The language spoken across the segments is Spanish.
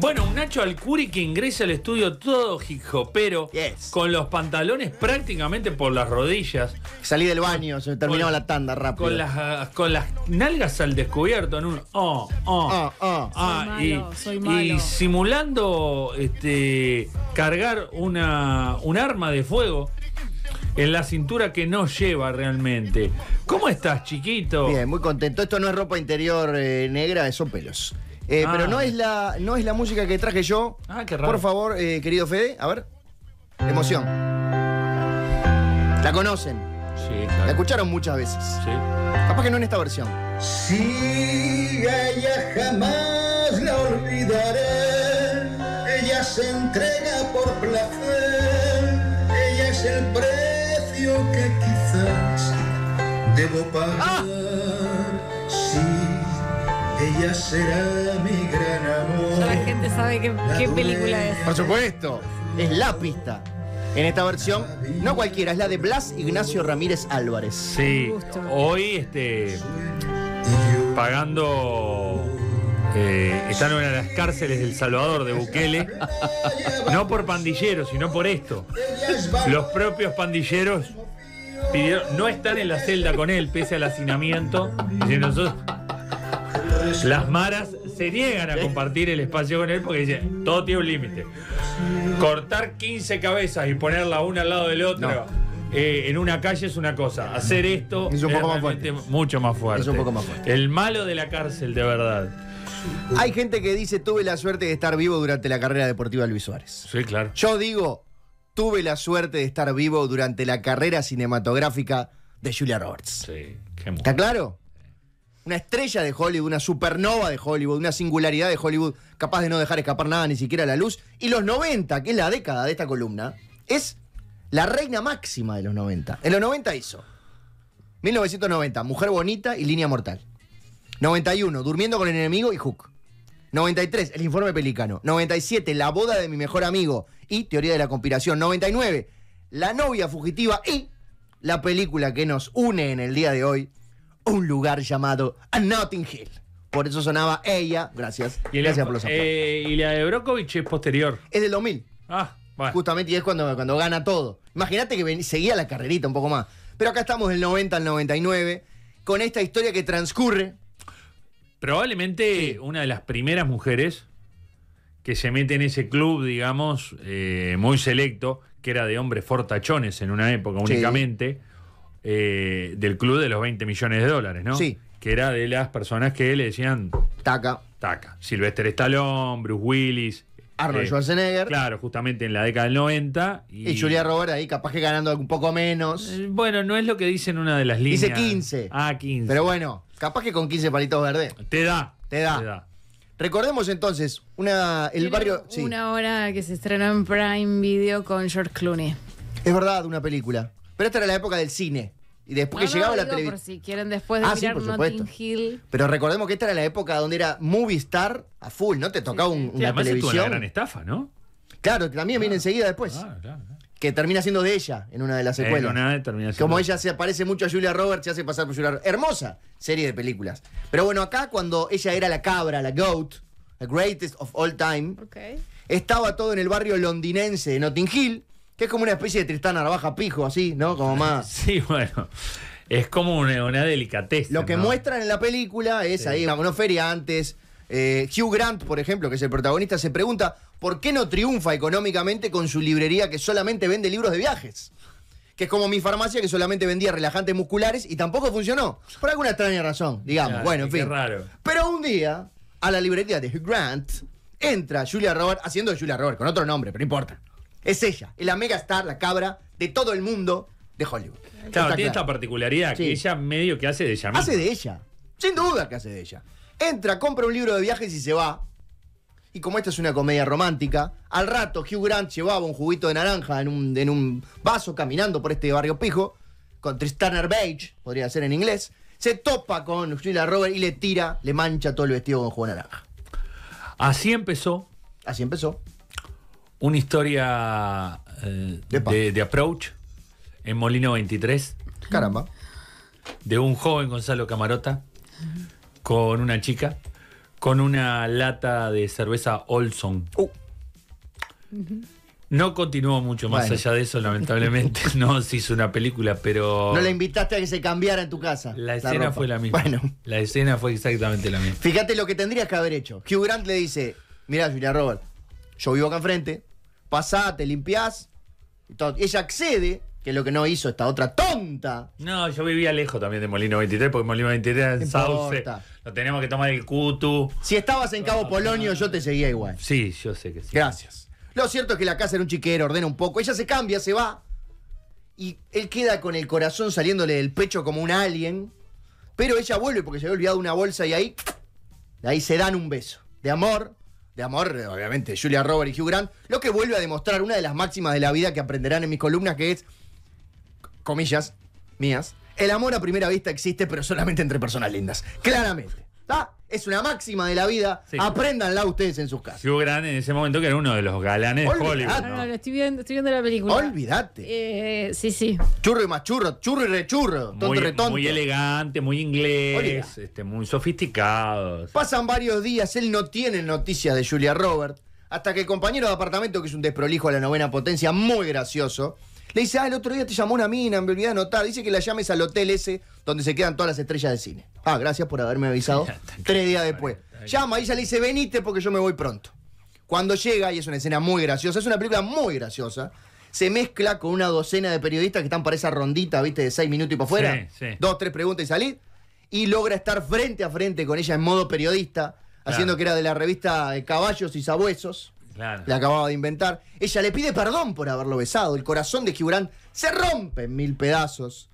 Bueno, un Nacho Alcuri que ingresa al estudio todo hip pero con los pantalones prácticamente por las rodillas. Salí del baño, se me terminaba la tanda rápido. Con las, con las nalgas al descubierto en un oh, oh, oh, oh. y, simulando este, cargar una, un arma de fuego en la cintura que no lleva realmente. ¿Cómo estás, chiquito? Bien, muy contento. Esto no es ropa interior eh, negra, son pelos. Eh, pero ah. no es, la, no es la música que traje yo. Ah, qué raro. Por favor, eh, querido Fede, a ver. Emoción. La conocen. Sí, claro. La escucharon muchas veces. Sí. Capaz que no en esta versión. Sí, ella jamás la olvidaré. Ella se entrega por placer. Ella es el precio que quizás debo pagar. ¡Ah! Ella será mi gran amor. la gente sabe qué, película es. Por supuesto, es la pista. En esta versión, no cualquiera, es la de Blas Ignacio Ramírez Álvarez. Sí, hoy este, pagando eh, están en las cárceles del Salvador de Bukele, no por pandilleros, sino por esto. Los propios pandilleros pidieron no están en la celda con él, pese al hacinamiento. nosotros las maras se niegan a compartir el espacio con él porque dicen, todo tiene un límite. Cortar 15 cabezas y ponerla una al lado del otro. Eh, en una calle es una cosa, hacer esto es un mucho más fuerte. Es un poco más fuerte. El malo de la cárcel, de verdad. Hay gente que dice, tuve la suerte de estar vivo durante la carrera deportiva de Luis Suárez. Sí, claro. Yo digo, tuve la suerte de estar vivo durante la carrera cinematográfica de Julia Roberts. Sí, qué ¿Está claro? una estrella de Hollywood, una supernova de Hollywood, una singularidad de Hollywood capaz de no dejar escapar nada, ni siquiera la luz. Y los 90, que es la década de esta columna, es la reina máxima de los 90. En los 90 hizo 1990, Mujer Bonita y Línea Mortal. 91, Durmiendo con el Enemigo y Hook. 93, El Informe Pelicano. 97, La Boda de mi Mejor Amigo y Teoría de la Conspiración. 99, La Novia Fugitiva y la película que nos une en el día de hoy, un lugar llamado Notting Hill. Por eso sonaba ella, gracias. Y gracias por los eh, Y la de Brokovich es posterior. Es del 2000. Ah, bueno. Justamente, y es cuando, cuando gana todo. Imagínate que seguía la carrerita un poco más. Pero acá estamos del 90 al 99, con esta historia que transcurre. Probablemente una de las primeras mujeres que se mete en ese club, digamos, eh, muy selecto, que era de hombres fortachones en una época únicamente eh, del club de los 20 millones de dólares, ¿no? Sí. Que era de las personas que le decían. Taca. Taca. Sylvester Stallone, Bruce Willis. Arnold eh, Schwarzenegger. Claro, justamente en la década del 90. Y, Julia Roberts ahí, capaz que ganando un poco menos. Eh, bueno, no es lo que dice en una de las líneas. Dice 15. Ah, 15. Pero bueno, capaz que con 15 palitos verdes. Te da. Te da. Te da. Recordemos entonces, una, el barrio. Una hora que se estrenó en Prime Video con George Clooney. Es verdad, una película. Pero esta era la época del cine. Y después que llegaba la televisión. Por si quieren después de ah, mirar Notting Hill. Pero recordemos que esta era la época donde era Movie Star a full, ¿no? Te tocaba una además televisión. gran estafa, ¿no? Claro, también viene ah. enseguida después. Ah, claro, claro, que termina siendo de ella en una de las secuelas. Como ella se parece mucho a Julia Roberts, se hace pasar por Julia Roberts. Hermosa serie de películas. Pero bueno, acá cuando ella era la cabra, la goat, the greatest of all time, estaba todo en el barrio londinense de Notting Hill que es como una especie de Tristana Navaja Pijo, así, ¿no? Como más. Sí, bueno. Es como una, una delicatez. Lo que muestran en la película es ahí, vamos no feriantes. antes eh, Hugh Grant, por ejemplo, que es el protagonista, se pregunta por qué no triunfa económicamente con su librería que solamente vende libros de viajes. Que es como mi farmacia que solamente vendía relajantes musculares y tampoco funcionó. Por alguna extraña razón, digamos. bueno, en fin. Raro. Pero un día, a la librería de Hugh Grant, entra Julia Robert, haciendo de Julia Robert, con otro nombre, pero no importa. Es ella, es la star, la cabra de todo el mundo de Hollywood. Claro, tiene esta particularidad que ella medio que hace de ella Hace de ella. Sin duda que hace de ella. Entra, compra un libro de viajes y se va. Y como esta es una comedia romántica, al rato Hugh Grant llevaba un juguito de naranja en un, en un vaso caminando por este barrio pijo, con Tristaner Beige, podría ser en inglés, se topa con Julia Robert y le tira, le mancha todo el vestido con jugo de naranja. Así empezó. Así empezó una historia eh, de, approach en Molino 23. Caramba. De un joven Gonzalo Camarota con una chica, con una lata de cerveza Olson. Uh. No continuó mucho más allá de eso, lamentablemente. no se hizo una película, pero. No la invitaste a que se cambiara en tu casa. La escena fue la misma. Bueno. La escena fue exactamente la misma. Fíjate lo que tendrías que haber hecho. Hugh Grant le dice: Mirá, Julia Robert, yo vivo acá enfrente, ...pasá, te limpiás. ella accede, que es lo que no hizo esta otra tonta. No, yo vivía lejos también de Molino 23, porque Molino 23 en Sauce. Lo teníamos que tomar el cutu. Si estabas en Cabo Polonio, yo te seguía igual. Sí, yo sé que sí. Gracias. Lo cierto es que la casa era un chiquero, ordena un poco. Ella se cambia, se va. Y él queda con el corazón saliéndole del pecho como un alien. Pero ella vuelve porque se había olvidado una bolsa y ahí. ahí se dan un beso. De amor, de amor, obviamente, Julia Roberts y Hugh Grant, lo que vuelve a demostrar una de las máximas de la vida que aprenderán en mis columnas, que es, comillas, mías, el amor a primera vista existe, pero solamente entre personas lindas. Claramente. ¿Está? Es una máxima de la vida. Apréndanla ustedes en sus casas. Hugh grande en ese momento que era uno de los galanes de Hollywood. No, no, no, estoy viendo, estoy viendo la película. Olvídate. Eh, sí, sí. Churro y más churro, churro y rechurro, tonto muy, retonto. Muy elegante, muy inglés, este, muy sofisticado. Pasan varios días, él no tiene noticias de Julia Robert, hasta que el compañero de apartamento, que es un desprolijo a la novena potencia, muy gracioso, le dice, ah, el otro día te llamó una mina, me olvidé de anotar. Dice que la llames al hotel ese donde se quedan todas las estrellas de cine. Ah, gracias por haberme avisado. Tres días después. Llama, y ella le dice, venite porque yo me voy pronto. Cuando llega, y es una escena muy graciosa, es una película muy graciosa, se mezcla con una docena de periodistas que están para esa rondita, viste, de seis minutos y para afuera. Dos, tres preguntas y salir Y logra estar frente a frente con ella en modo periodista, haciendo que era de la revista Caballos y Sabuesos le acababa de inventar. Ella le pide perdón por haberlo besado. El corazón de Gibran se rompe en mil pedazos.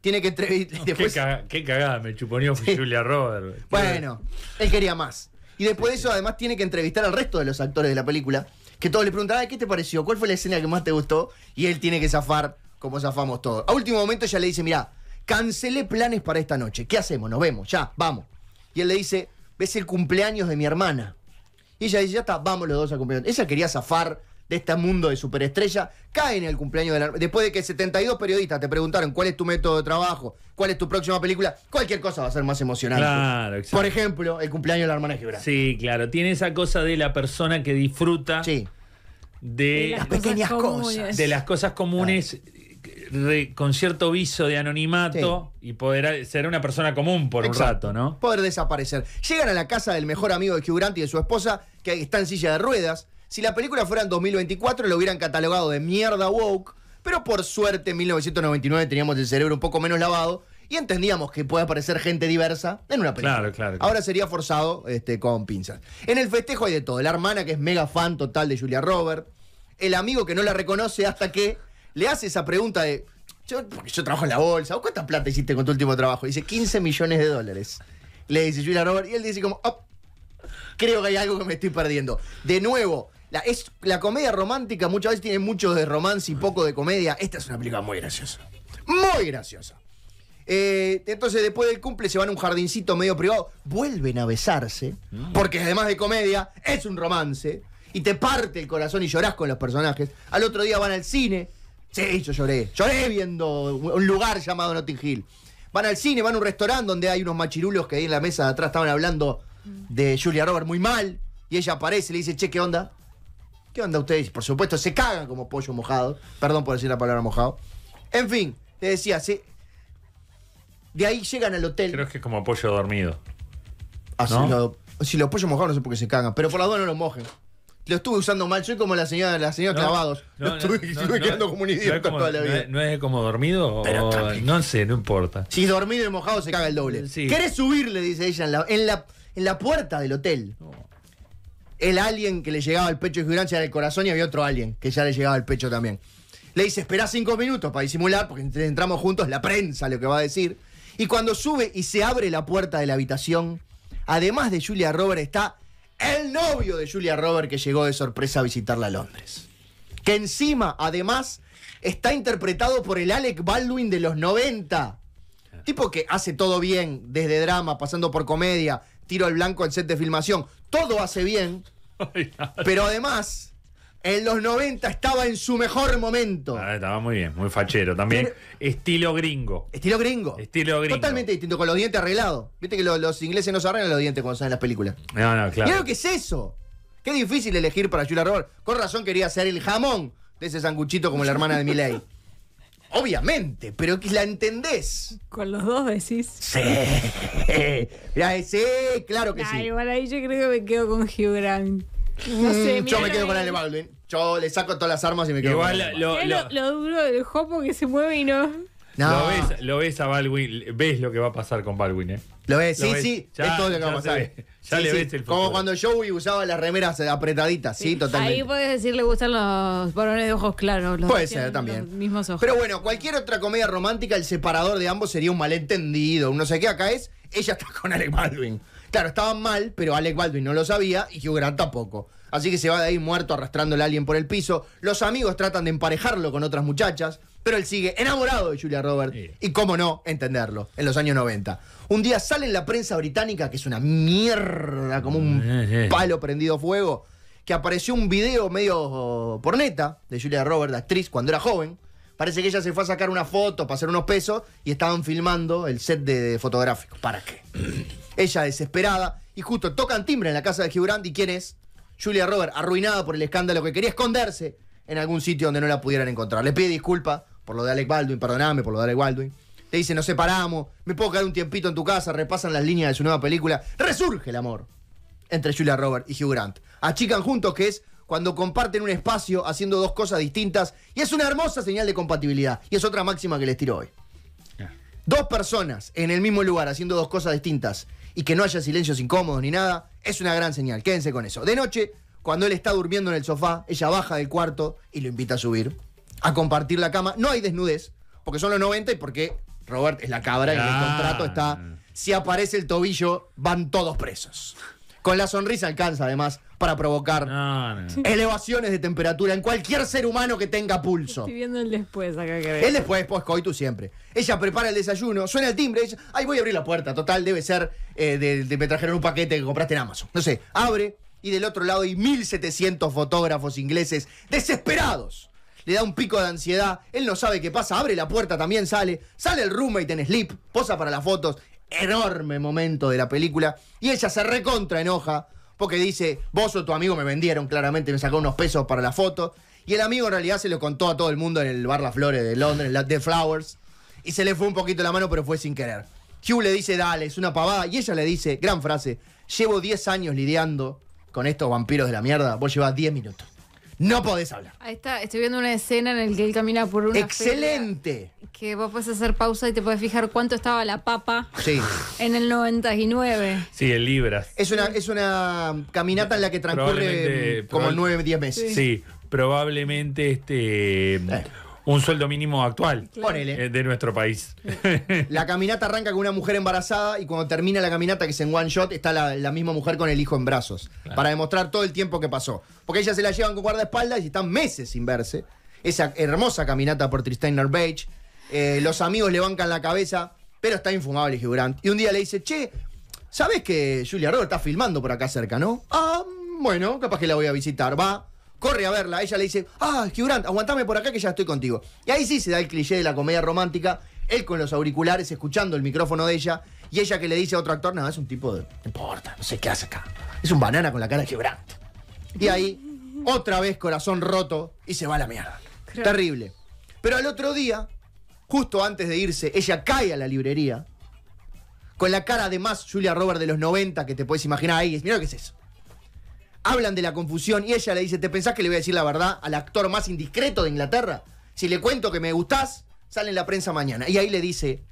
Tiene que entrevistar. qué, cagada, me chuponió Julia Robert. Bueno, él quería más. Y después de eso, además, tiene que entrevistar al resto de los actores de la película. Que todos le preguntan, ¿qué te pareció? ¿Cuál fue la escena que más te gustó? Y él tiene que zafar como zafamos todos. A último momento ella le dice, mira cancelé planes para esta noche. ¿Qué hacemos? Nos vemos, ya, vamos. Y él le dice, ves el cumpleaños de mi hermana. Y ella dice, ya está, vamos los dos a cumpleaños. Ella quería zafar de este mundo de superestrella, cae en el cumpleaños de la... Después de que 72 periodistas te preguntaron cuál es tu método de trabajo, cuál es tu próxima película, cualquier cosa va a ser más emocionante. Claro, exacto. Por ejemplo, el cumpleaños de la hermana Gibran. Sí, claro. Tiene esa cosa de la persona que disfruta. De, las pequeñas cosas. De las cosas comunes con cierto viso de anonimato y poder ser una persona común por un rato, ¿no? Poder desaparecer. Llegan a la casa del mejor amigo de Hugh y de su esposa, que está en silla de ruedas. Si la película fuera en 2024, lo hubieran catalogado de mierda woke, pero por suerte en 1999 teníamos el cerebro un poco menos lavado y entendíamos que puede aparecer gente diversa en una película. Claro, claro, Ahora sería forzado este, con pinzas. En el festejo hay de todo. La hermana que es mega fan total de Julia Robert. El amigo que no la reconoce hasta que le hace esa pregunta de, yo, porque yo trabajo en la bolsa, ¿cuánta plata hiciste con tu último trabajo? dice, 15 millones de dólares. Le dice Julia Robert, y él dice como, oh, creo que hay algo que me estoy perdiendo. De nuevo, la, es, la comedia romántica muchas veces tiene mucho de romance y poco de comedia. Esta es una película muy graciosa. Muy graciosa. Eh, entonces, después del cumple, se van a un jardincito medio privado. Vuelven a besarse. Mm. Porque además de comedia, es un romance. Y te parte el corazón y lloras con los personajes. Al otro día van al cine Sí, yo lloré. Lloré viendo un lugar llamado Notting Hill. Van al cine, van a un restaurante donde hay unos machirulos que ahí en la mesa de atrás estaban hablando de Julia Roberts muy mal. Y ella aparece y le dice, che, ¿qué onda? ¿Qué onda ustedes? Por supuesto, se cagan como pollo mojado. Perdón por decir la palabra mojado. En fin, te decía, sí. de ahí llegan al hotel. Creo que es como pollo dormido. Así ah, si los pollos mojados no sé por qué se cagan, pero por la duda no los mojen lo estuve usando mal, soy como la señora, la señora clavados. lo estuve, quedando como un idiota toda la vida. No es, como dormido o, no sé, no importa. Si dormido y mojado se caga el doble. quieres ¿Querés dice ella en la, en la, puerta del hotel. El alguien que le llegaba al pecho de figurancia era el corazón y había otro alguien que ya le llegaba al pecho también. Le dice, espera cinco minutos para disimular, porque entramos juntos, la prensa lo que va a decir. Y cuando sube y se abre la puerta de la habitación, además de Julia Roberts, está el novio de Julia Robert que llegó de sorpresa a visitarla a Londres. Que encima, además, está interpretado por el Alec Baldwin de los 90. Tipo que hace todo bien, desde drama, pasando por comedia, tiro al blanco en set de filmación. Todo hace bien. Pero además, en los 90 estaba en su mejor momento. Ah, estaba muy bien, muy fachero. También estilo gringo. Estilo gringo. Estilo gringo. Totalmente distinto, con los dientes arreglados. Viste que los, ingleses no se arreglan los dientes cuando salen las películas. No, no, claro. Creo que es eso. Qué difícil elegir para Julia Roberts. Con razón quería ser el jamón de ese sanguchito como la hermana de Miley. Obviamente, pero que la entendés. Con los dos decís. Sí. Mirá, eh, sí, claro que sí. Igual ahí yo creo que me quedo con Hugh Grant. Mm, yo me quedo con Ale Baldwin. Yo le saco todas las armas y me quedo con Ale lo, Baldwin. lo, lo duro del jopo que se mueve y no. Lo, ves, lo ves a Baldwin, ves lo que va a pasar con Baldwin, ¿eh? Lo ves, sí, sí, ya, es todo lo que va a pasar. Ya le ves el futuro. Como cuando Joey usaba las remeras apretaditas, sí, totalmente. Ahí puedes decir le gustan los varones de ojos claros. Los Puede ser también. mismos ojos. Pero bueno, cualquier otra comedia romántica, el separador de ambos sería un malentendido, uno no sé qué. Acá es, ella está con Ale Baldwin. Claro, estaban mal, pero Alec Baldwin no lo sabía y Hugh Grant tampoco. Así que se va de ahí muerto arrastrándole a alguien por el piso. Los amigos tratan de emparejarlo con otras muchachas, pero él sigue enamorado de Julia Roberts. Y cómo no entenderlo, en los años 90. Un día sale en la prensa británica, que es una mierda, como un palo prendido fuego, que apareció un video medio porneta de Julia Roberts, actriz, cuando era joven Parece que ella se fue a sacar una foto para hacer unos pesos y estaban filmando el set de, fotográficos. ¿Para qué? ella desesperada y justo tocan timbre en la casa de Hugh Grant y ¿quién es? Julia Robert, arruinada por el escándalo que quería esconderse en algún sitio donde no la pudieran encontrar. Le pide disculpa por lo de Alec Baldwin, perdoname por lo de Alec Baldwin. Le dice, nos separamos, me puedo quedar un tiempito en tu casa, repasan las líneas de su nueva película. Resurge el amor entre Julia Robert y Hugh Grant. Achican juntos que es cuando comparten un espacio haciendo dos cosas distintas. Y es una hermosa señal de compatibilidad. Y es otra máxima que les tiro hoy. Dos personas en el mismo lugar haciendo dos cosas distintas y que no haya silencios incómodos ni nada, es una gran señal. Quédense con eso. De noche, cuando él está durmiendo en el sofá, ella baja del cuarto y lo invita a subir, a compartir la cama. No hay desnudez, porque son los 90 y porque Robert es la cabra y el contrato está, si aparece el tobillo, van todos presos. Con la sonrisa alcanza, además, para provocar elevaciones de temperatura en cualquier ser humano que tenga pulso. Estoy viendo el después acá, que El después, pues tú siempre. Ella prepara el desayuno, suena el timbre, dice, ay, voy a abrir la puerta, total, debe ser eh, de, me trajeron un paquete que compraste en Amazon. No sé, abre y del otro lado hay 1700 fotógrafos ingleses desesperados. Le da un pico de ansiedad, él no sabe qué pasa, abre la puerta, también sale, sale el roommate en slip, posa para las fotos enorme momento de la película. Y ella se recontra enoja porque dice, vos o tu amigo me vendieron claramente, me sacó unos pesos para la foto. Y el amigo en realidad se lo contó a todo el mundo en el bar La Flores de Londres, The Flowers. Y se le fue un poquito la mano, pero fue sin querer. Hugh le dice, dale, es una pavada. Y ella le dice, gran frase, llevo 10 años lidiando con estos vampiros de la mierda, vos llevas 10 minutos no podés hablar. Ahí está, estoy viendo una escena en la que él camina por una. ¡Excelente! Que vos puedes hacer pausa y te puedes fijar cuánto estaba la papa sí. en el 99. Sí, en libras. Es una, es una caminata en la que transcurre como nueve diez meses. Sí. probablemente este. Eh un sueldo mínimo actual eh, de nuestro país. La caminata arranca con una mujer embarazada y cuando termina la caminata, que es en one shot, está la, misma mujer con el hijo en brazos. Para demostrar todo el tiempo que pasó. Porque ellas se la llevan con guardaespaldas y están meses sin verse. Esa hermosa caminata por Tristainer Beach. los amigos le bancan la cabeza, pero está infumable Hugh Y un día le dice, che, ¿sabes que Julia Roberts está filmando por acá cerca, no? Ah, bueno, capaz que la voy a visitar. Va, corre a verla. Ella le dice, ah, Gibrant, aguantame por acá que ya estoy contigo. Y ahí sí se da el cliché de la comedia romántica, él con los auriculares escuchando el micrófono de ella, y ella que le dice a otro actor, no, es un tipo de... No importa, no sé qué hace acá. Es un banana con la cara de Gibrant. Y ahí, otra vez corazón roto y se va a la mierda. Terrible. Pero al otro día, justo antes de irse, ella cae a la librería. Con la cara de más Julia Robert de los 90 que te puedes imaginar ahí. Mira lo que es eso hablan de la confusión y ella le dice, ¿te pensás que le voy a decir la verdad al actor más indiscreto de Inglaterra? Si le cuento que me gustás, sale en la prensa mañana. Y ahí le dice,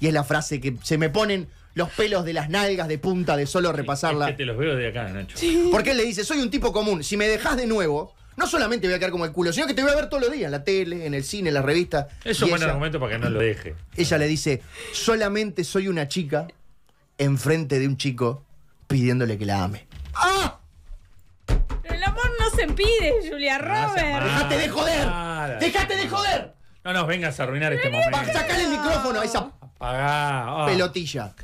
y es la frase que se me ponen los pelos de las nalgas de punta de solo repasarla. Es te los veo de acá, Nacho. Porque él le dice, soy un tipo común, si me dejas de nuevo, no solamente voy a quedar como el culo, sino que te voy a ver todos los días, en la tele, en el cine, en la revista. Es un buen argumento para que no lo deje. Ella le dice, solamente soy una chica enfrente de un chico pidiéndole que la ame. ¡Ah! se pide, Julia Robert. ¡Déjate de joder! ¡Déjate de joder! No nos vengas a arruinar este momento. Sacale el micrófono a esa ah. pelotilla.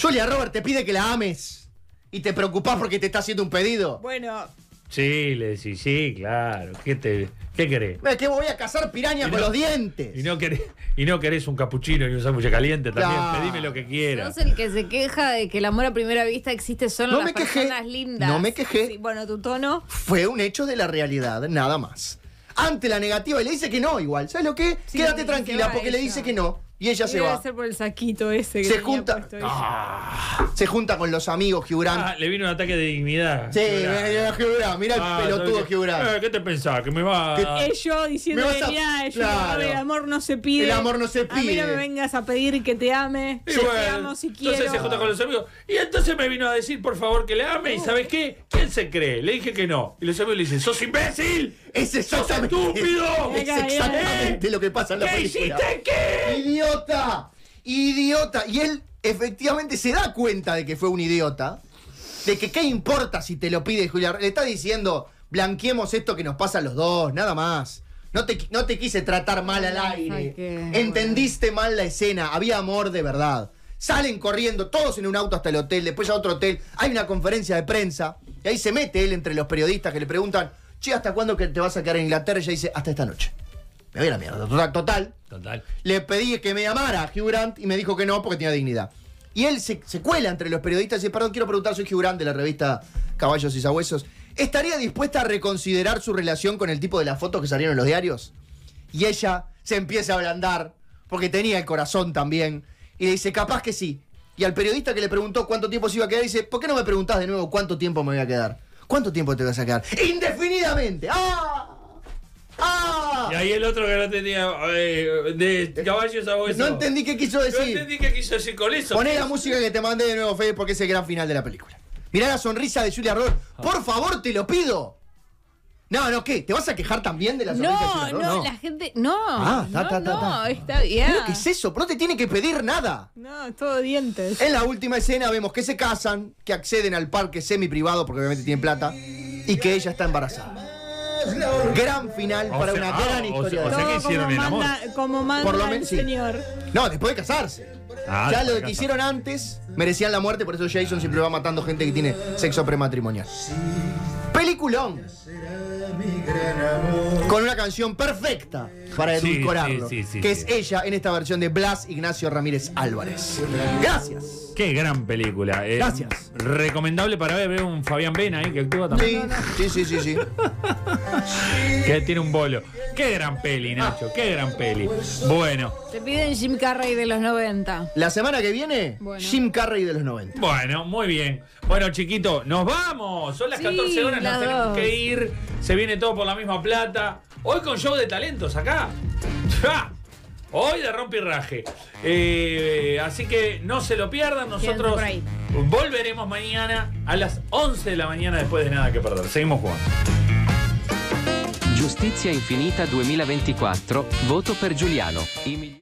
Julia Robert te pide que la ames y te preocupás porque te está haciendo un pedido. Bueno, Sí, le decís, sí, claro. ¿Qué, te, qué querés? Es que voy a cazar piraña con los dientes. Y no, querés, y no querés un capuchino y un sándwich caliente también. Dime Pedime lo que quieras. Sos el que se queja de que el amor a primera vista existe solo en las personas lindas. No me quejé. bueno, tu tono. Fue un hecho de la realidad, nada más. Ante la negativa, y le dice que no, igual. ¿Sabes lo que? Quédate tranquila, porque le dice que no. Y ella se va. ser por el saquito ese que se junta. Ah, se junta con los amigos Gibrant. Ah, le vino un ataque de dignidad. Sí, mira mira el ah, pelotudo Gibrant. Eh, ¿Qué te pensás? Que me va. Que yo diciendo que el amor no se pide. El amor no se pide. A me vengas a pedir que te ame. Y Entonces se junta con los amigos. Y entonces me vino a decir, por favor, que le ame. ¿Y sabes qué? ¿Quién se cree? Le dije que no. Y los amigos le dicen, ¡sos imbécil! Es exactamente, estúpido! Es exactamente lo que pasa en la ¿Qué hiciste qué? ¡Idiota! ¡Idiota! Y él efectivamente se da cuenta de que fue un idiota. De que qué importa si te lo pide Julia. Le está diciendo, blanqueemos esto que nos pasa a los dos, nada más. No te, no te quise tratar mal al aire. Entendiste mal la escena. Había amor de verdad. Salen corriendo todos en un auto hasta el hotel, después a otro hotel. Hay una conferencia de prensa. Y ahí se mete él entre los periodistas que le preguntan, che, ¿hasta cuándo que te vas a quedar en Inglaterra? Y ella dice, hasta esta noche. Me voy la mierda. Total, total. Le pedí que me llamara a Hugh Grant y me dijo que no porque tenía dignidad. Y él se, cuela entre los periodistas y dice, perdón, quiero preguntar, soy Hugh Grant de la revista Caballos y Sabuesos. ¿Estaría dispuesta a reconsiderar su relación con el tipo de las fotos que salieron en los diarios? Y ella se empieza a ablandar porque tenía el corazón también. Y le dice, capaz que sí. Y al periodista que le preguntó cuánto tiempo se iba a quedar, dice, ¿por qué no me preguntás de nuevo cuánto tiempo me voy a quedar? ¿Cuánto tiempo te vas a quedar? ¡Indefinidamente! ¡Ah! ¡Ah! Y ahí el otro que no tenía eh, de caballos a No entendí qué quiso decir. No entendí qué quiso decir con eso. Poné la música que te mandé de nuevo, Fede, porque es el gran final de la película. Mirá la sonrisa de Julia Roll. Ah. Por favor, te lo pido. No, no, ¿qué? ¿Te vas a quejar también de la no, no, no, la gente. No. Ah, no, no, está bien. ¿Qué es eso? No te tiene que pedir nada. No, todo dientes. En la última escena vemos que se casan, que acceden al parque semi-privado porque obviamente tienen plata y que ella está embarazada. Gran final para una gran historia. señor. No, después de casarse. Ah, ya lo que hicieron antes merecían la muerte, por eso Jason siempre va matando gente que tiene sexo prematrimonial. Peliculón. Con una canción perfecta para edulcorarlo. que es ella en esta versión de Blas Ignacio Ramírez Álvarez. Gracias. Qué gran película. Eh. Gracias. Recomendable para ver, un Fabián Vena ahí que actúa también. Sí, sí, sí, sí. sí. Que tiene un bolo. Qué gran peli, Nacho, qué gran peli. Bueno, Te piden Jim Carrey de los 90. La semana que viene, Jim Carrey de los 90. bueno, muy bien. Bueno, chiquito, nos vamos. Son las 14 horas, nos tenemos que ir. Se viene todo por la misma plata. Hoy con show de talentos acá. Hoy de rompirraje. Eh, así que no se lo pierdan. Nosotros volveremos mañana a las 11 de la mañana después de nada que perder. Seguimos jugando. Giustizia Infinita 2024, voto per Giuliano.